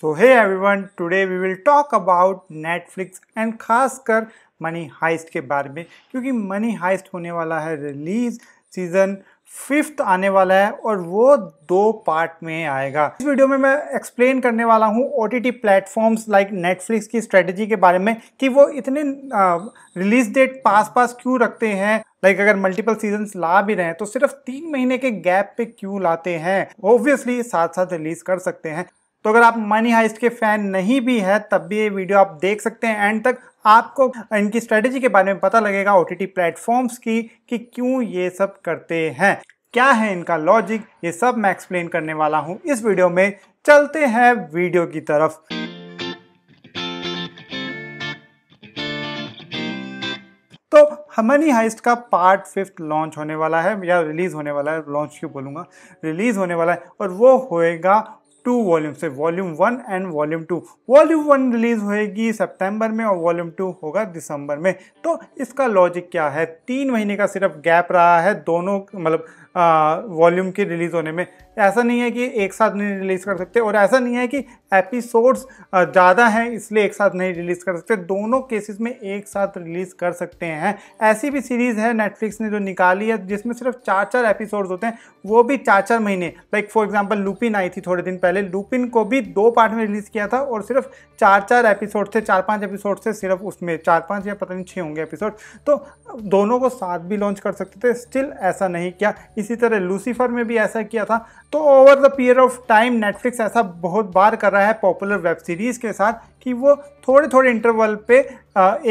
so hey everyone today we will talk about Netflix and खासकर money heist के बारे में क्योंकि मनी हाइस्ट होने वाला है रिलीज सीजन फिफ्थ आने वाला है और वो दो पार्ट में आएगा इस वीडियो में मैं एक्सप्लेन करने वाला हूँ O T T platforms like Netflix की स्ट्रेटजी के बारे में कि वो इतने रिलीज डेट पास पास क्यों रखते हैं लाइक अगर मल्टीपल सीजन ला भी रहे हैं तो सिर्फ तीन महीने के गैप पे क्यों लाते हैं ऑब्वियसली साथ साथ रिलीज कर सकते हैं तो अगर आप मनी हाइस्ट के फैन नहीं भी है तब भी ये वीडियो आप देख सकते हैं एंड तक आपको इनकी स्ट्रेटेजी के बारे में पता लगेगा ओ टी प्लेटफॉर्म्स की कि क्यों ये सब करते हैं क्या है इनका लॉजिक ये सब मैं एक्सप्लेन करने वाला हूँ इस वीडियो में चलते हैं वीडियो की तरफ तो मनी हाइस्ट का पार्ट फिफ्थ लॉन्च होने वाला है या रिलीज़ होने वाला है लॉन्च क्यों बोलूंगा रिलीज़ होने वाला है और वो होएगा टू वॉल्यूम से volume one and volume two volume one release होएगी सितंबर में और वॉल्यूम टू होगा दिसंबर में तो इसका लॉजिक क्या है तीन महीने का सिर्फ गैप रहा है दोनों मतलब वॉल्यूम के रिलीज़ होने में ऐसा नहीं है कि एक साथ नहीं रिलीज़ कर सकते और ऐसा नहीं है कि एपिसोड्स ज़्यादा हैं इसलिए एक साथ नहीं रिलीज़ कर सकते दोनों केसेस में एक साथ रिलीज़ कर सकते हैं ऐसी भी सीरीज़ है नेटफ्लिक्स ने जो निकाली है जिसमें सिर्फ चार चार एपिसोड्स होते हैं वो भी चार चार महीने लाइक फॉर एग्जाम्पल लुपिन आई थी थोड़े दिन पहले पहले लूपिन को भी दो पार्ट में रिलीज़ किया था और सिर्फ चार चार एपिसोड थे चार पांच एपिसोड थे सिर्फ उसमें चार पांच या पता नहीं छः होंगे एपिसोड तो दोनों को साथ भी लॉन्च कर सकते थे स्टिल ऐसा नहीं किया इसी तरह लूसीफर में भी ऐसा किया था तो over the period of time Netflix ऐसा बहुत बार कर रहा है पॉपुलर वेब सीरीज़ के साथ कि वो थोड़े थोड़े इंटरवल पे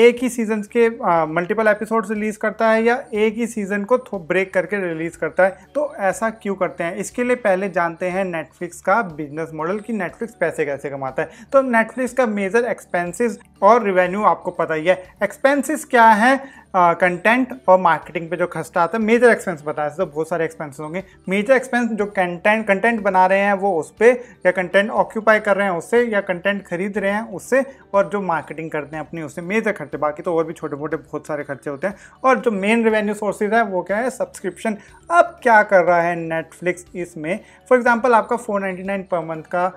एक ही सीजन के मल्टीपल एपिसोड्स रिलीज़ करता है या एक ही सीज़न को ब्रेक करके रिलीज़ करता है तो ऐसा क्यों करते हैं इसके लिए पहले जानते हैं नेटफ्लिक्स का बिजनेस मॉडल कि नेटफ्लिक्स पैसे कैसे कमाता है तो नेटफ्लिक्स का मेजर एक्सपेंसेस और रिवेन्यू आपको पता ही है एक्सपेंसेस क्या है कंटेंट uh, और मार्केटिंग पे जो खर्चा आता है मेजर एक्सपेंस बताया तो बहुत सारे एक्सपेंसेस होंगे मेजर एक्सपेंस जो कंटेंट कंटेंट बना रहे हैं वो उस पर या कंटेंट ऑक्यूपाई कर रहे हैं उससे या कंटेंट खरीद रहे हैं उस से और जो मार्केटिंग करते हैं अपनी उससे मेजर खर्चे बाकी तो और भी छोटे मोटे बहुत सारे खर्चे होते हैं और जो मेन रेवेन्यू सोर्सेज है वो क्या है सब्सक्रिप्शन अब क्या कर रहा है नेटफ्लिक्स इसमें फॉर एग्जाम्पल आपका four ninety nine per month का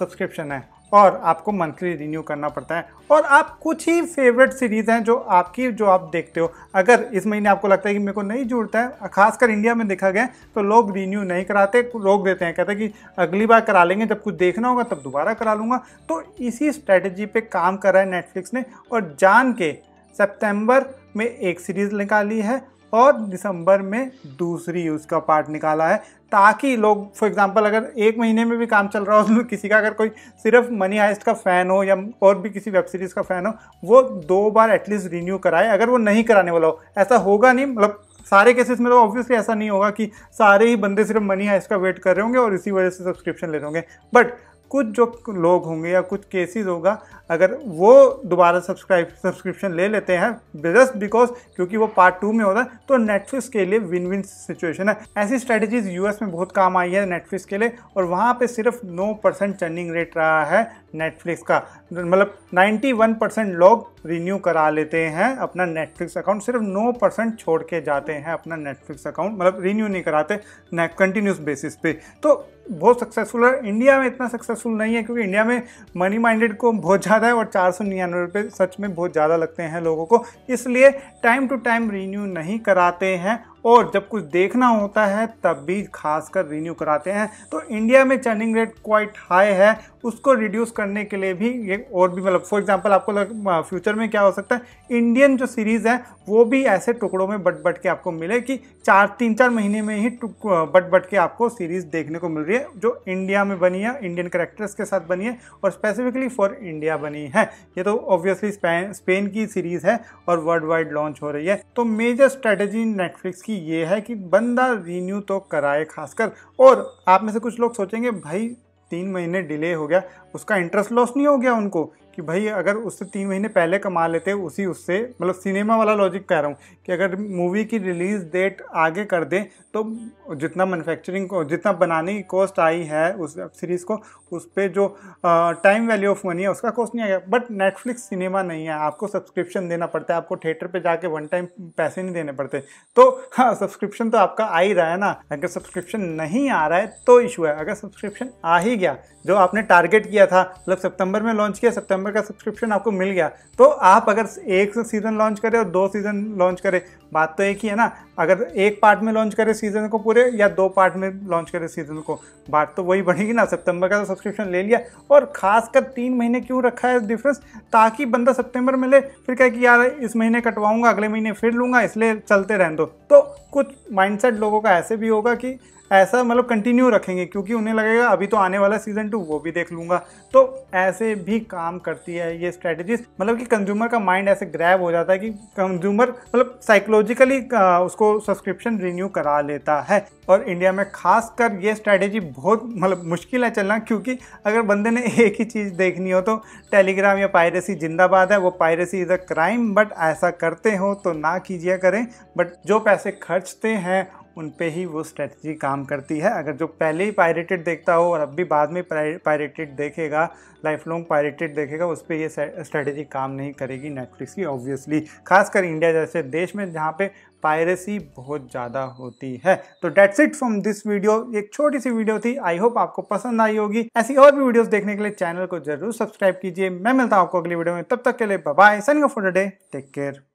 सब्सक्रिप्शन है और आपको मंथली रिन्यू करना पड़ता है और आप कुछ ही फेवरेट सीरीज़ हैं जो आपकी जो आप देखते हो अगर इस महीने आपको लगता है कि मेरे को नहीं जुड़ता है खासकर इंडिया में देखा गया तो लोग रिन्यू नहीं कराते रोक देते हैं कहते हैं कि अगली बार करा लेंगे जब कुछ देखना होगा तब दोबारा करा लूँगा तो इसी स्ट्रैटेजी पर काम करा है नेटफ्लिक्स ने और जान के सेप्टेम्बर में एक सीरीज़ निकाली है और दिसंबर में दूसरी उसका पार्ट निकाला है ताकि लोग फॉर एग्जांपल अगर एक महीने में भी काम चल रहा हो तो किसी का अगर कोई सिर्फ मनी हाइस्ट का फ़ैन हो या और भी किसी वेब सीरीज़ का फ़ैन हो वो दो बार एटलीस्ट रिन्यू कराए अगर वो नहीं कराने वाला हो ऐसा होगा नहीं मतलब सारे केसेस में तो ऑब्वियसली ऐसा नहीं होगा कि सारे ही बंदे सिर्फ मनी हाइस्ट का वेट कर रहे होंगे और इसी वजह से सब्सक्रिप्शन ले रहे होंगे बट कुछ जो लोग होंगे या कुछ केसेस होगा अगर वो दोबारा सब्सक्राइब सब्सक्रिप्शन ले लेते हैं जस्ट बिकॉज क्योंकि वो पार्ट टू में होता है तो नेटफ्लिक्स के लिए विन विन सिचुएशन है ऐसी स्ट्रेटजीज यूएस में बहुत काम आई है नेटफ्लिक्स के लिए और वहाँ पे सिर्फ 9 परसेंट चर्निंग रेट रहा है नेटफ्लिक्स का मतलब 91 परसेंट लोग रिन्यू करा लेते हैं अपना नेटफ्लिक्स अकाउंट सिर्फ 9 परसेंट छोड़ के जाते हैं अपना नेटफ्लिक्स अकाउंट मतलब रिन्यू नहीं कराते कंटिन्यूस बेसिस पे तो बहुत सक्सेसफुल है इंडिया में इतना सक्सेसफुल नहीं है क्योंकि इंडिया में मनी माइंडेड को बहुत ज़्यादा है और चार सौ निन्यानवे रुपये सच में बहुत ज़्यादा लगते हैं लोगों को इसलिए टाइम टू टाइम रिन्यू नहीं कराते हैं और जब कुछ देखना होता है तब भी खासकर रिन्यू कराते हैं तो इंडिया में चर्निंग रेट क्वाइट हाई है उसको रिड्यूस करने के लिए भी ये और भी मतलब फॉर एग्जांपल आपको लग, फ्यूचर में क्या हो सकता है इंडियन जो सीरीज़ है वो भी ऐसे टुकड़ों में बट बट के आपको मिले कि चार तीन चार महीने में ही बट बट के आपको सीरीज़ देखने को मिल रही है जो इंडिया में बनी है इंडियन करेक्टर्स के साथ बनी है और स्पेसिफिकली फॉर इंडिया बनी है ये तो ऑब्वियसली स्पेन की सीरीज़ है और वर्ल्ड वाइड लॉन्च हो रही है तो मेजर स्ट्रेटेजी नेटफ्लिक्स की की ये है कि बंदा रीन्यू तो कराए खासकर और आप में से कुछ लोग सोचेंगे भाई तीन महीने डिले हो गया उसका इंटरेस्ट लॉस नहीं हो गया उनको कि भाई अगर उससे तीन महीने पहले कमा लेते उसी उससे मतलब सिनेमा वाला लॉजिक कह रहा हूँ कि अगर मूवी की रिलीज़ डेट आगे कर दें तो जितना मैनुफैक्चरिंग को जितना बनाने की कॉस्ट आई है उस वेब सीरीज़ को उस पर जो टाइम वैल्यू ऑफ मनी है उसका कॉस्ट नहीं आ गया बट नेटफ्लिक्स सिनेमा नहीं है आपको सब्सक्रिप्शन देना पड़ता है आपको थिएटर पर जाके वन टाइम पैसे नहीं देने पड़ते तो हाँ सब्सक्रिप्शन तो आपका आ ही रहा है ना अगर सब्सक्रिप्शन नहीं आ रहा है तो इशू है अगर सब्सक्रिप्शन आ ही गया जो आपने टारगेट किया था मतलब सितंबर में लॉन्च किया सितंबर सितंबर का सब्सक्रिप्शन आपको मिल गया तो आप अगर एक से सीज़न लॉन्च करें और दो सीज़न लॉन्च करें बात तो एक ही है ना अगर एक पार्ट में लॉन्च करें सीज़न को पूरे या दो पार्ट में लॉन्च करें सीज़न को बात तो वही बढ़ेगी ना सितंबर का तो सब्सक्रिप्शन ले लिया और खासकर तीन महीने क्यों रखा है डिफरेंस ताकि बंदा सितंबर में ले फिर कहे कि यार इस महीने कटवाऊंगा अगले महीने फिर लूँगा इसलिए चलते रहें दो तो कुछ माइंडसेट लोगों का ऐसे भी होगा कि ऐसा मतलब कंटिन्यू रखेंगे क्योंकि उन्हें लगेगा अभी तो आने वाला सीज़न टू वो भी देख लूँगा तो ऐसे भी काम कर करती है ये स्ट्रेटजीज मतलब कि कंज्यूमर का माइंड ऐसे ग्रैब हो जाता है कि कंज्यूमर मतलब साइकोलॉजिकली उसको सब्सक्रिप्शन रिन्यू करा लेता है और इंडिया में खासकर ये स्ट्रैटेजी बहुत मतलब मुश्किल है चलना क्योंकि अगर बंदे ने एक ही चीज़ देखनी हो तो टेलीग्राम या पायरेसी जिंदाबाद है वो piracy is a crime but ऐसा करते हो तो ना कीजिए करें बट जो पैसे खर्चते हैं उन पर ही वो स्ट्रेटजी काम करती है अगर जो पहले ही पायरेटेड देखता हो और अब भी बाद में पायरेटेड देखेगा लाइफ लॉन्ग पायरेटेड देखेगा उस पर ये स्ट्रेटजी काम नहीं करेगी नेटफ्लिक्स की ऑब्वियसली खासकर इंडिया जैसे देश में जहाँ पे पायरेसी बहुत ज़्यादा होती है तो that's it from this video एक छोटी सी वीडियो थी आई होप आपको पसंद आई होगी ऐसी और भी वीडियोस देखने के लिए चैनल को जरूर सब्सक्राइब कीजिए मैं मिलता हूँ आपको अगली वीडियो में तब तक के लिए bye soon for the day take care